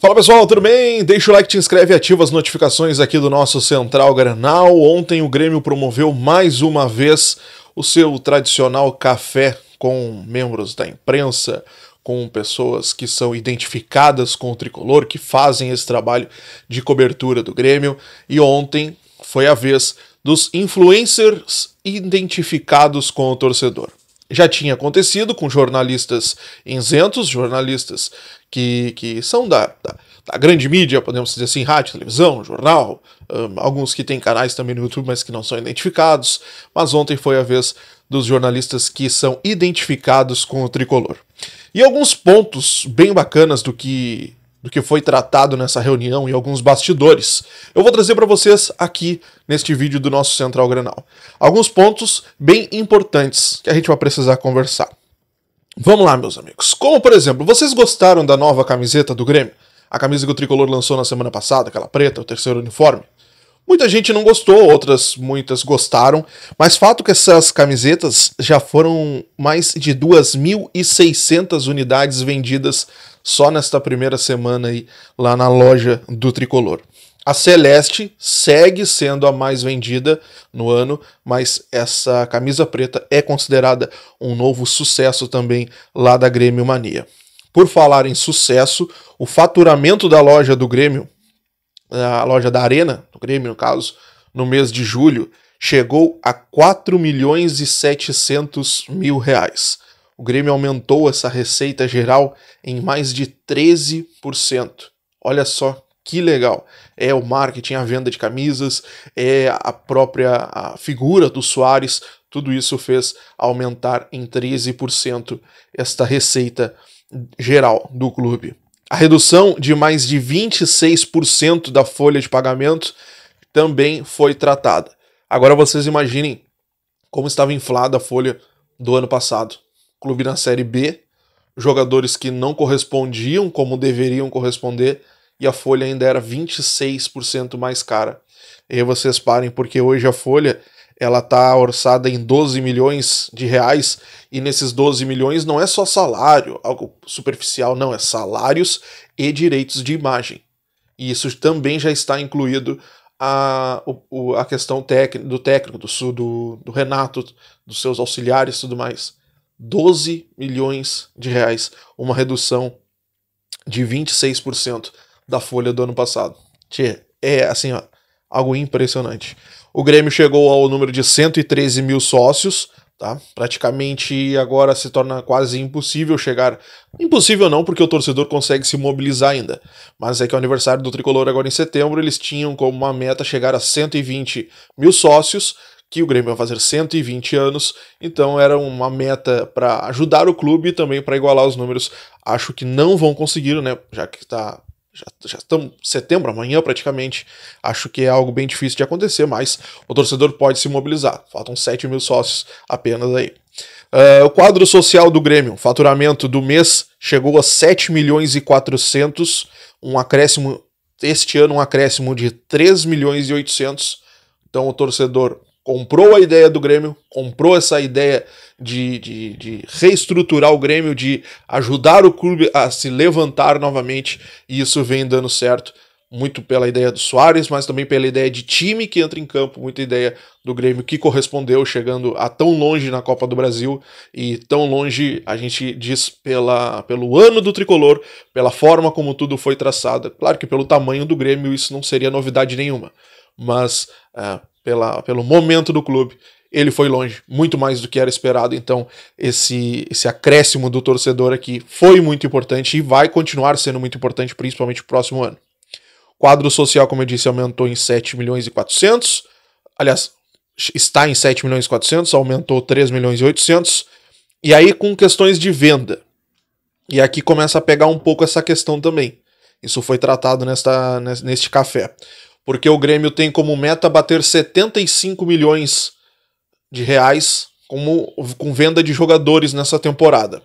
Fala pessoal, tudo bem? Deixa o like, te inscreve e ativa as notificações aqui do nosso Central Granal. Ontem o Grêmio promoveu mais uma vez o seu tradicional café com membros da imprensa, com pessoas que são identificadas com o tricolor, que fazem esse trabalho de cobertura do Grêmio. E ontem foi a vez dos influencers identificados com o torcedor já tinha acontecido com jornalistas isentos, jornalistas que, que são da, da, da grande mídia, podemos dizer assim, rádio, televisão, jornal, um, alguns que têm canais também no YouTube, mas que não são identificados. Mas ontem foi a vez dos jornalistas que são identificados com o tricolor. E alguns pontos bem bacanas do que do que foi tratado nessa reunião e alguns bastidores, eu vou trazer para vocês aqui neste vídeo do nosso Central Granal. Alguns pontos bem importantes que a gente vai precisar conversar. Vamos lá, meus amigos. Como, por exemplo, vocês gostaram da nova camiseta do Grêmio? A camisa que o Tricolor lançou na semana passada, aquela preta, o terceiro uniforme. Muita gente não gostou, outras muitas gostaram, mas fato que essas camisetas já foram mais de 2.600 unidades vendidas só nesta primeira semana aí lá na loja do Tricolor. A Celeste segue sendo a mais vendida no ano, mas essa camisa preta é considerada um novo sucesso também lá da Grêmio Mania. Por falar em sucesso, o faturamento da loja do Grêmio na loja da Arena, do Grêmio, no caso, no mês de julho, chegou a 4 milhões e 700 mil reais. O Grêmio aumentou essa receita geral em mais de 13%. Olha só que legal. É o marketing, a venda de camisas, é a própria a figura do Soares, tudo isso fez aumentar em 13% esta receita geral do clube. A redução de mais de 26% da folha de pagamento também foi tratada. Agora vocês imaginem como estava inflada a folha do ano passado. Clube na Série B, jogadores que não correspondiam como deveriam corresponder e a folha ainda era 26% mais cara. E aí vocês parem, porque hoje a folha ela está orçada em 12 milhões de reais, e nesses 12 milhões não é só salário, algo superficial, não, é salários e direitos de imagem. E isso também já está incluído a, o, a questão tec, do técnico, do, do, do Renato, dos seus auxiliares e tudo mais. 12 milhões de reais, uma redução de 26% da folha do ano passado. Tchê, é assim, ó, algo impressionante. O Grêmio chegou ao número de 113 mil sócios, tá? Praticamente agora se torna quase impossível chegar. Impossível não, porque o torcedor consegue se mobilizar ainda. Mas é que o aniversário do Tricolor agora em setembro, eles tinham como uma meta chegar a 120 mil sócios, que o Grêmio vai fazer 120 anos, então era uma meta para ajudar o clube e também para igualar os números. Acho que não vão conseguir, né? Já que está já, já estamos setembro, amanhã praticamente. Acho que é algo bem difícil de acontecer, mas o torcedor pode se mobilizar. Faltam 7 mil sócios apenas aí. Uh, o quadro social do Grêmio, faturamento do mês chegou a 7 milhões e 400, um acréscimo este ano um acréscimo de 3 milhões e 800. Então o torcedor comprou a ideia do Grêmio, comprou essa ideia de, de, de, reestruturar o Grêmio, de ajudar o clube a se levantar novamente, e isso vem dando certo. Muito pela ideia do Soares, mas também pela ideia de time que entra em campo, muita ideia do Grêmio que correspondeu, chegando a tão longe na Copa do Brasil e tão longe, a gente diz, pela, pelo ano do tricolor, pela forma como tudo foi traçado. Claro que pelo tamanho do Grêmio isso não seria novidade nenhuma, mas uh, pela, pelo momento do clube, ele foi longe, muito mais do que era esperado. Então, esse, esse acréscimo do torcedor aqui foi muito importante e vai continuar sendo muito importante, principalmente no próximo ano. O quadro social, como eu disse, aumentou em 7 milhões e 400. Aliás, está em 7 milhões e 400, aumentou 3 milhões e 800. E aí, com questões de venda. E aqui começa a pegar um pouco essa questão também. Isso foi tratado nesta, neste café porque o Grêmio tem como meta bater 75 milhões de reais como, com venda de jogadores nessa temporada.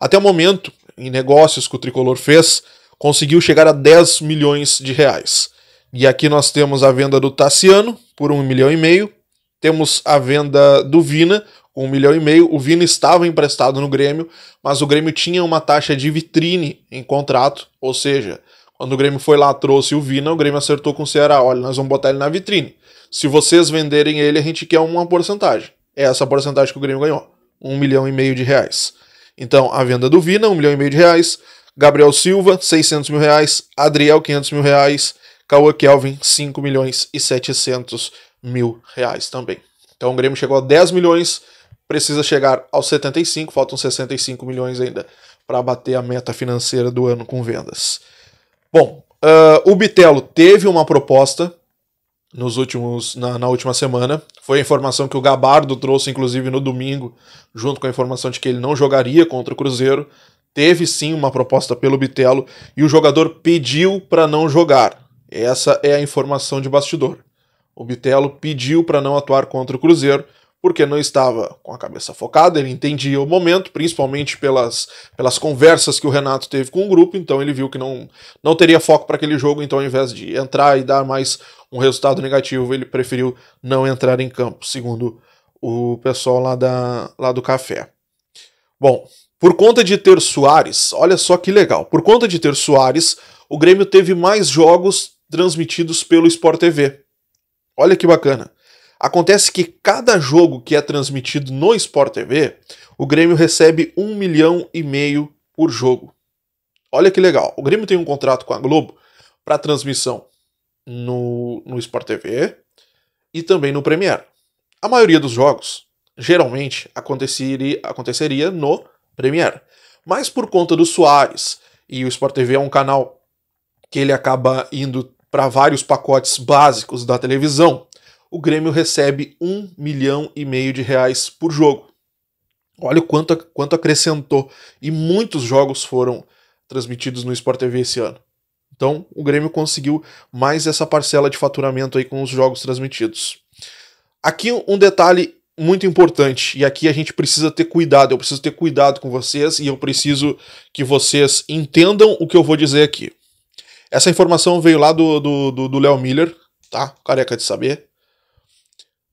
Até o momento, em negócios que o Tricolor fez, conseguiu chegar a 10 milhões de reais. E aqui nós temos a venda do Tassiano por 1 milhão e meio, temos a venda do Vina com 1 milhão e meio. O Vina estava emprestado no Grêmio, mas o Grêmio tinha uma taxa de vitrine em contrato, ou seja, quando o Grêmio foi lá, trouxe o Vina, o Grêmio acertou com o Ceará. Olha, nós vamos botar ele na vitrine. Se vocês venderem ele, a gente quer uma porcentagem. É essa porcentagem que o Grêmio ganhou. Um milhão e meio de reais. Então, a venda do Vina, um milhão e meio de reais. Gabriel Silva, 600 mil reais. Adriel, 500 mil reais. Cauã Kelvin, 5 milhões e 700 mil reais também. Então, o Grêmio chegou a 10 milhões precisa chegar aos 75, faltam 65 milhões ainda para bater a meta financeira do ano com vendas. Bom, uh, o Bitelo teve uma proposta nos últimos na, na, última semana. Foi a informação que o Gabardo trouxe, inclusive, no domingo, junto com a informação de que ele não jogaria contra o Cruzeiro. Teve sim uma proposta pelo Bitelo e o jogador pediu para não jogar. Essa é a informação de bastidor. O Bitelo pediu para não atuar contra o Cruzeiro porque não estava com a cabeça focada, ele entendia o momento, principalmente pelas, pelas conversas que o Renato teve com o grupo, então ele viu que não, não teria foco para aquele jogo, então ao invés de entrar e dar mais um resultado negativo, ele preferiu não entrar em campo, segundo o pessoal lá, da, lá do café. Bom, por conta de ter Soares, olha só que legal, por conta de ter Soares, o Grêmio teve mais jogos transmitidos pelo Sport TV. Olha que bacana. Acontece que cada jogo que é transmitido no Sport TV, o Grêmio recebe um milhão e meio por jogo. Olha que legal. O Grêmio tem um contrato com a Globo para transmissão no, no Sport TV e também no Premier A maioria dos jogos geralmente aconteceria, aconteceria no Premier Mas por conta do Soares e o Sport TV é um canal que ele acaba indo para vários pacotes básicos da televisão, o Grêmio recebe um milhão e meio de reais por jogo. Olha o quanto, quanto acrescentou. E muitos jogos foram transmitidos no Sport TV esse ano. Então, o Grêmio conseguiu mais essa parcela de faturamento aí com os jogos transmitidos. Aqui um detalhe muito importante, e aqui a gente precisa ter cuidado, eu preciso ter cuidado com vocês e eu preciso que vocês entendam o que eu vou dizer aqui. Essa informação veio lá do Léo do, do, do Miller, tá? Careca de saber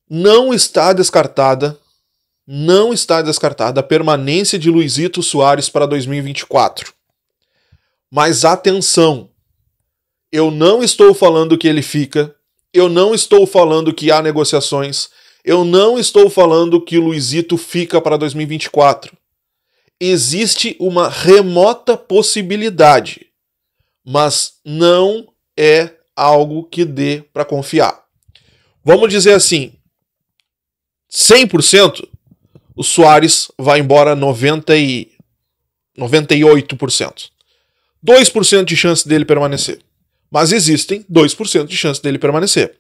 não está descartada, não está descartada a permanência de Luizito Soares para 2024. Mas atenção, eu não estou falando que ele fica, eu não estou falando que há negociações, eu não estou falando que Luizito fica para 2024. Existe uma remota possibilidade, mas não é algo que dê para confiar. Vamos dizer assim, 100%, o Soares vai embora 90 e 98%. 2% de chance dele permanecer. Mas existem 2% de chance dele permanecer.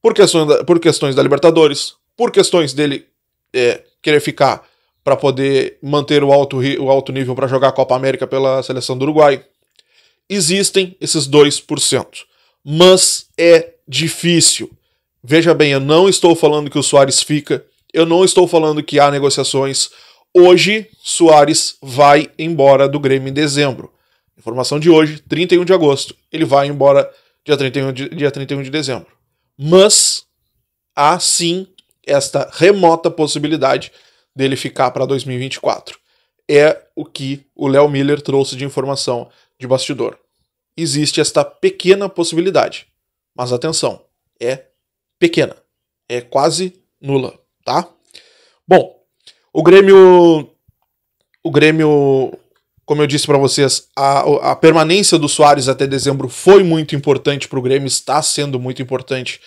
Por questões da, por questões da Libertadores, por questões dele é, querer ficar para poder manter o alto, o alto nível para jogar a Copa América pela seleção do Uruguai. Existem esses 2%. Mas é difícil. Veja bem, eu não estou falando que o Soares fica, eu não estou falando que há negociações. Hoje, Soares vai embora do Grêmio em dezembro. Informação de hoje, 31 de agosto. Ele vai embora dia 31 de, dia 31 de dezembro. Mas há sim esta remota possibilidade dele ficar para 2024. É o que o Léo Miller trouxe de informação de bastidor. Existe esta pequena possibilidade. Mas atenção, é pequena. É quase nula, tá? Bom, o Grêmio. O Grêmio, como eu disse para vocês, a, a permanência do Soares até dezembro foi muito importante para o Grêmio, está sendo muito importante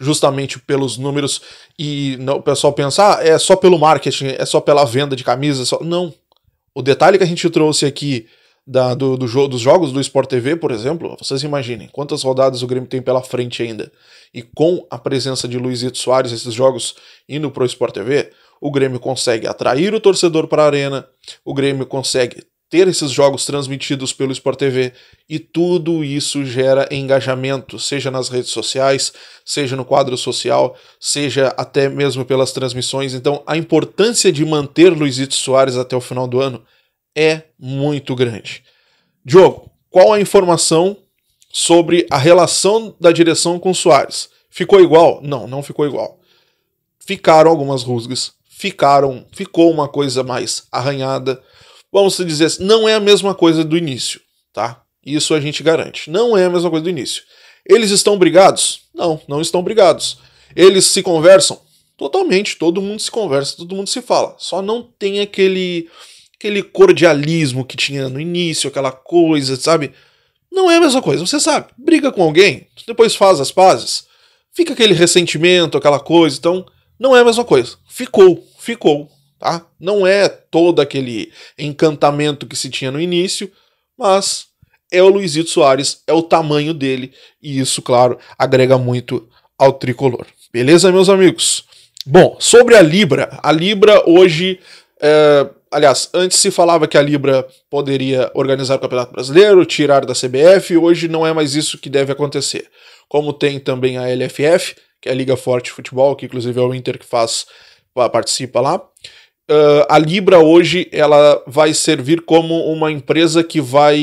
justamente pelos números e não, o pessoal pensar ah, é só pelo marketing, é só pela venda de camisas, só... não. O detalhe que a gente trouxe aqui da, do, do jogo, dos jogos do Sport TV, por exemplo, vocês imaginem quantas rodadas o Grêmio tem pela frente ainda. E com a presença de Luizito Soares, esses jogos indo para o Sport TV, o Grêmio consegue atrair o torcedor para a arena, o Grêmio consegue ter esses jogos transmitidos pelo Sport TV e tudo isso gera engajamento, seja nas redes sociais, seja no quadro social, seja até mesmo pelas transmissões. Então, a importância de manter Luizito Soares até o final do ano é muito grande. Diogo, qual a informação sobre a relação da direção com o Soares? Ficou igual? Não, não ficou igual. Ficaram algumas rusgas, ficaram, ficou uma coisa mais arranhada. Vamos dizer assim, não é a mesma coisa do início, tá? Isso a gente garante. Não é a mesma coisa do início. Eles estão brigados? Não, não estão brigados. Eles se conversam? Totalmente, todo mundo se conversa, todo mundo se fala. Só não tem aquele aquele cordialismo que tinha no início, aquela coisa, sabe? Não é a mesma coisa, você sabe. Briga com alguém, depois faz as pazes, fica aquele ressentimento, aquela coisa. Então, não é a mesma coisa. Ficou, ficou, tá? Não é todo aquele encantamento que se tinha no início, mas é o Luizito Soares, é o tamanho dele, e isso, claro, agrega muito ao tricolor. Beleza, meus amigos? Bom, sobre a Libra, a Libra hoje é, aliás, antes se falava que a Libra poderia organizar o Campeonato Brasileiro, tirar da CBF, hoje não é mais isso que deve acontecer. Como tem também a LFF, que é a Liga Forte de Futebol, que inclusive é o Inter que faz participa lá. Uh, a Libra hoje ela vai servir como uma empresa que vai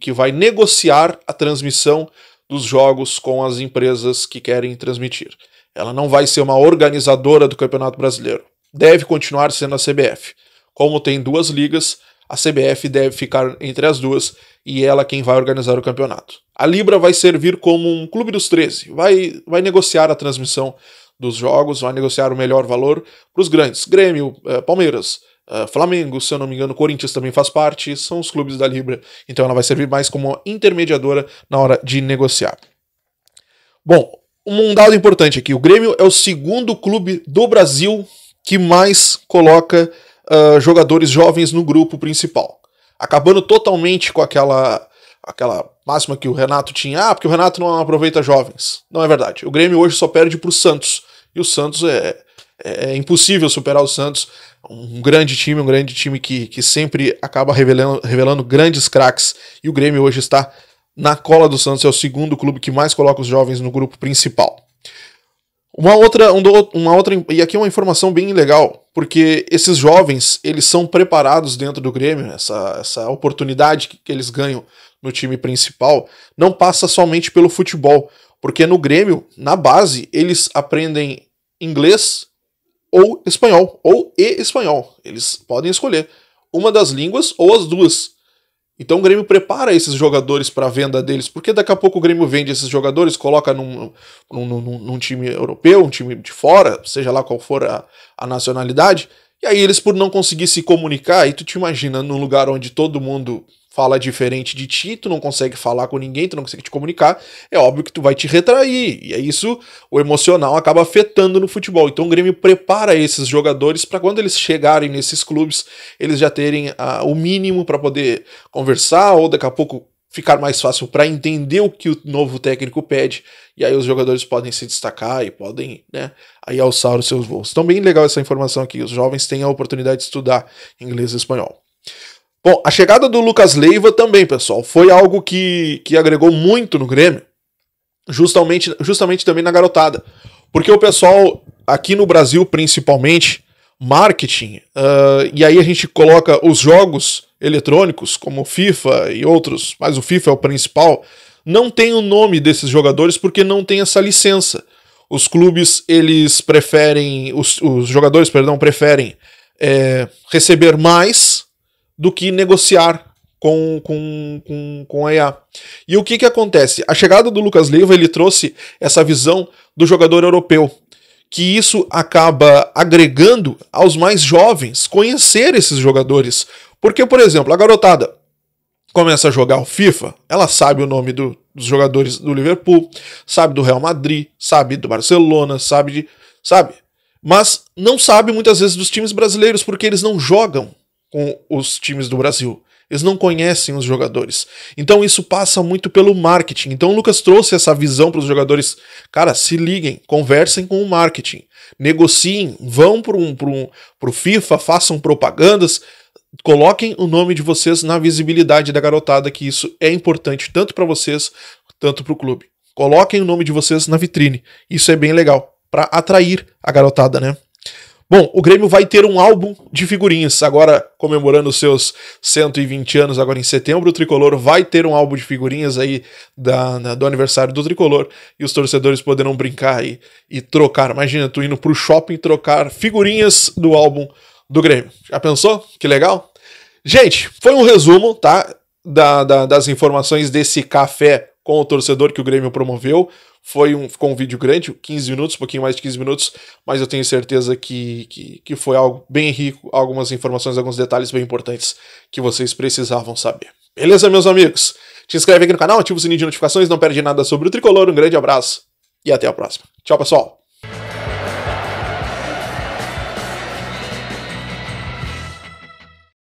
que vai negociar a transmissão dos jogos com as empresas que querem transmitir. Ela não vai ser uma organizadora do Campeonato Brasileiro deve continuar sendo a CBF. Como tem duas ligas, a CBF deve ficar entre as duas e ela quem vai organizar o campeonato. A Libra vai servir como um clube dos 13, vai, vai negociar a transmissão dos jogos, vai negociar o melhor valor para os grandes. Grêmio, eh, Palmeiras, eh, Flamengo, se eu não me engano, Corinthians também faz parte, são os clubes da Libra, então ela vai servir mais como uma intermediadora na hora de negociar. Bom, um dado importante aqui: o Grêmio é o segundo clube do Brasil que mais coloca uh, jogadores jovens no grupo principal, acabando totalmente com aquela aquela máxima que o Renato tinha, ah, porque o Renato não aproveita jovens. Não é verdade. O Grêmio hoje só perde para o Santos e o Santos é, é, é, impossível superar o Santos, um grande time, um grande time que, que sempre acaba revelando, revelando grandes craques e o Grêmio hoje está na cola do Santos, é o segundo clube que mais coloca os jovens no grupo principal. Uma outra, um do, uma outra, e aqui é uma informação bem legal, porque esses jovens, eles são preparados dentro do Grêmio, essa, essa oportunidade que, que eles ganham no time principal não passa somente pelo futebol, porque no Grêmio, na base, eles aprendem inglês ou espanhol, ou e espanhol, eles podem escolher uma das línguas ou as duas. Então o Grêmio prepara esses jogadores para a venda deles, porque daqui a pouco o Grêmio vende esses jogadores, coloca num, num, num, num time europeu, um time de fora, seja lá qual for a, a nacionalidade, e aí eles por não conseguir se comunicar, aí tu te imagina num lugar onde todo mundo fala diferente de ti, tu não consegue falar com ninguém, tu não consegue te comunicar, é óbvio que tu vai te retrair. E é isso, o emocional acaba afetando no futebol. Então o Grêmio prepara esses jogadores para quando eles chegarem nesses clubes, eles já terem ah, o mínimo para poder conversar ou daqui a pouco ficar mais fácil para entender o que o novo técnico pede, e aí os jogadores podem se destacar e podem, né, aí alçar os seus voos. Então bem legal essa informação aqui, os jovens têm a oportunidade de estudar inglês e espanhol. Bom, a chegada do Lucas Leiva também, pessoal, foi algo que, que agregou muito no Grêmio, justamente, justamente também na garotada. Porque o pessoal, aqui no Brasil principalmente, marketing, uh, e aí a gente coloca os jogos eletrônicos, como FIFA e outros, mas o FIFA é o principal, não tem o nome desses jogadores porque não tem essa licença. Os clubes, eles preferem, os, os jogadores, perdão, preferem é, receber mais do que negociar com, com, com, com a EA. E o que, que acontece? A chegada do Lucas Leiva ele trouxe essa visão do jogador europeu. Que isso acaba agregando aos mais jovens conhecer esses jogadores. Porque, por exemplo, a garotada começa a jogar o FIFA, ela sabe o nome do, dos jogadores do Liverpool, sabe do Real Madrid, sabe do Barcelona, sabe de. sabe? Mas não sabe muitas vezes dos times brasileiros porque eles não jogam com os times do Brasil. Eles não conhecem os jogadores. Então isso passa muito pelo marketing. Então o Lucas trouxe essa visão para os jogadores. Cara, se liguem, conversem com o marketing, negociem, vão para um, pro um, pro FIFA, façam propagandas, coloquem o nome de vocês na visibilidade da garotada, que isso é importante tanto para vocês, tanto para o clube. Coloquem o nome de vocês na vitrine. Isso é bem legal para atrair a garotada, né? Bom, o Grêmio vai ter um álbum de figurinhas. Agora, comemorando os seus 120 anos, agora em setembro, o Tricolor vai ter um álbum de figurinhas aí da, do aniversário do Tricolor e os torcedores poderão brincar aí e trocar. Imagina, tu indo pro shopping trocar figurinhas do álbum do Grêmio. Já pensou? Que legal? Gente, foi um resumo, tá? Da, da, das informações desse café com o torcedor que o Grêmio promoveu. Foi um, ficou um vídeo grande, 15 minutos, um pouquinho mais de 15 minutos, mas eu tenho certeza que, que, que foi algo bem rico, algumas informações, alguns detalhes bem importantes que vocês precisavam saber. Beleza, meus amigos? Te inscreve aqui no canal, ativa o sininho de notificações, não perde nada sobre o tricolor. Um grande abraço e até a próxima. Tchau, pessoal!